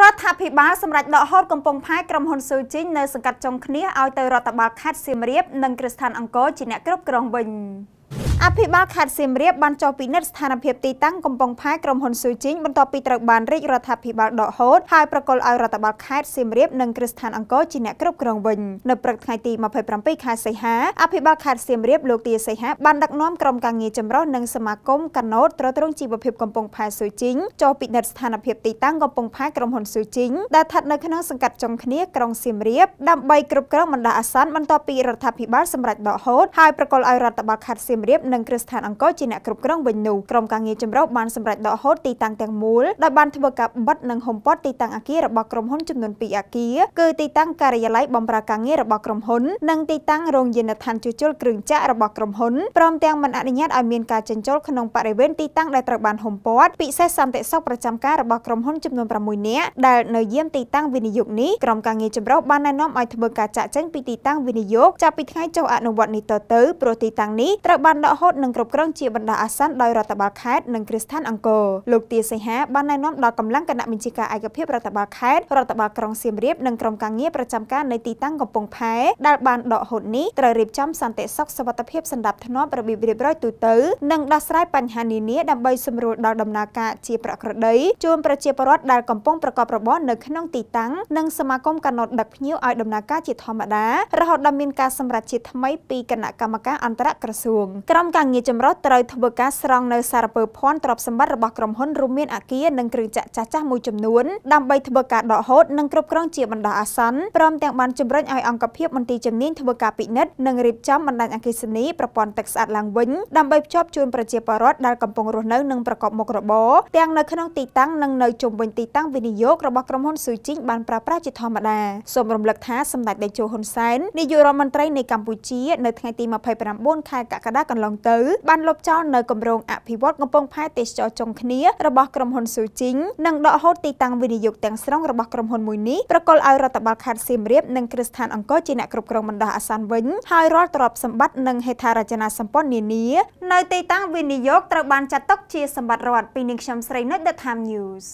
រដ្ឋាភិបាលសម្រេចដកហូតកំពង់ផែក្រុមហ៊ុនស៊ូជីងនៅសង្កាត់ចុងឃ្នៀសឲ្យទៅរដ្ឋបាលខេត្តសៀមរាបនិងគ្រឹះស្ថានអង្គរជាអ្នកគ្រប់គ្រងវិញ។អភិបាលខេត្តសៀមរាបបានចុះពិនិត្យស្ថានភាពទីតាំងកំពង់ផែក្រុមហ៊ុនស៊ូជីងបន្ទាប់ពីត្រូវបានរាជរដ្ឋាភិបាលដកហូតហើយប្រកល់ឲ្យរដ្ឋបាលខេត្តសៀមរាបនិងគ្រឹះស្ថានអង្គរជាអ្នកគ្រប់គ្រងវិញនៅព្រឹកថ្ងៃទី27ខែសីហាអភិបាលខេត្តសៀមរាបលោកទាសីហាបានដឹកនាំក្រុមការងារចម្រុះនិងសមាគមកណូតត្រួតត្រងជីវភាពកំពង់ផែស៊ូជីងចុះពិនិត្យស្ថានភាពទីតាំងកំពង់ផែក្រុមហ៊ុនស៊ូជីងដែលស្ថិតនៅក្នុងសង្កាត់ចុងគ្នាក្រុងសៀមរាបដើម្បីគ្រប់គ្រងបណ្ដោះអាសន្នបន្ទាប់ពីរដ្ឋាភិបាលសម្រេចដកហូតហើយប្រកល់ឲ្យរដ្ឋបាលខេត្តសៀមរាបនិងគ្រឹះស្ថានអង្គរជាអ្នកគ្រប់គ្រងវិញនោះក្រុមការងារចម្រុះបានសម្រេចដកហូតទីតាំងទាំងមូលដោយបានធ្វើការបិទនិងហុំព័ទ្ធទីតាំងអគាររបស់ក្រុមហ៊ុនចំនួន2អគារគឺទីតាំងការិយាល័យបំរើការងាររបស់ក្រុមហ៊ុននិងទីតាំងរោងយានដ្ឋានជួសជុលគ្រឿងចក្ររបស់ក្រុមហ៊ុនព្រមទាំងមិនអនុញ្ញាតឲ្យមានការចិញ្ចោលក្នុងបរិវេណទីតាំងដែលត្រូវបានហុំព័ទ្ធពិសេសសន្តិសុខប្រចាំការរបស់ក្រុមហ៊ុនចំនួន6នាក់ដែលនៅយាមទីតាំងវិនិយោគនេះក្រុមការងារចម្រុះបានណែនាំឲ្យធ្វើការចាក់ចែងពីទីតាំងវិនិយោគចាប់ពីថ្ងៃចុះអនុវត្តនេះតទៅព្រោះទីតាំងនេះត្រូវបានដកហូតនឹងគ្រប់គ្រងជាបណ្ដោះអាសន្នដោយរដ្ឋបាលខេត្តនិងគ្រឹះស្ថានអង្គរលោកទាសីហាបានណែនាំដល់កម្លាំងគណៈបញ្ជាការឯកភាពរដ្ឋបាលខេត្តរដ្ឋបាលក្រុងសៀមរាបនិងក្រុមការងារប្រចាំការនៃទីតាំងកំពង់ផែដែលបានដកហូតនេះត្រូវរៀបចំសន្តិសុខសវត្ថភាពសម្ដាប់ធ្នាប់របៀបរៀបរយទូទៅនិងដោះស្រាយបញ្ហានានាដើម្បី សម្រួលដល់ដំណើរការជាប្រក្រតីជូនប្រជាពលរដ្ឋដែលកំពុងប្រកបរបរនៅក្នុងទីតាំងនិងសមាគមកំណត់ដឹកភ្ញៀវឲ្យដំណើរការជាធម្មតារហូតដល់មានការសម្រេចជាថ្មីពីគណៈកម្មការអន្តរក្រសួងក្រុមន់ការងារចម្រុះត្រូវធ្វើការស្រង់នៅសារពើភ័ណ្ឌទ្រព្យសម្បត្តិរបស់ក្រុមហ៊ុនរួមមានអាគារនិងគ្រឿងចក្រចាស់ចាស់មួយចំនួនដើម្បីធ្វើការដកហូតនិងគ្រប់គ្រងជាបណ្ដោះអាសន្នព្រមទាំងបានជំរុញឲ្យអង្គភាពមន្ទីរជំនាញធ្វើការពិនិត្យនិងរៀបចំបណ្ដាញអគ្គិសនីប្រព័ន្ធទឹកស្អាតឡើងវិញដើម្បីភ្ជាប់ជូនប្រជាពលរដ្ឋដែលកំពុងរស់នៅនិងប្រកបមុខរបរទាំងនៅក្នុងទីតាំងនិងនៅជុំវិញទីតាំងវិនិយោគរបស់ក្រុមហ៊ុនស៊ូជីងបានប្រើប្រាស់ជាធម្មតាសូមរំលឹកថាសម្ដេចតេជោហ៊ុនសែននាយករដ្ឋមន្ត្រីនៃកម្ពុជានៅថ្ងៃទី29ខែកក្កដាកន្លងទៅបានលុបចោលនៅគម្រោងអភិវឌ្ឍកំពង់ផែទេសចរចុងគ្នារបស់ក្រុមហ៊ុនស៊ូជីងនិងដកហូតទីតាំងវិនិយោគទាំងស្រុងរបស់ក្រុមហ៊ុនមួយនេះប្រកល់ឲ្យរដ្ឋបាលខេត្តសៀមរាបនិងគ្រឹះស្ថានអង្គរជាអ្នកគ្រប់គ្រងបណ្ដោះអាសន្នវិញហើយរាល់ទ្រព្យសម្បត្តិនិងហេដ្ឋារចនាសម្ព័ន្ធនានា នៅទីតាំងវិនិយោគត្រូវបានចាត់ទុក ជាសម្បត្តិរដ្ឋពីនាងខ្ញុំស្រីនៅ The Time News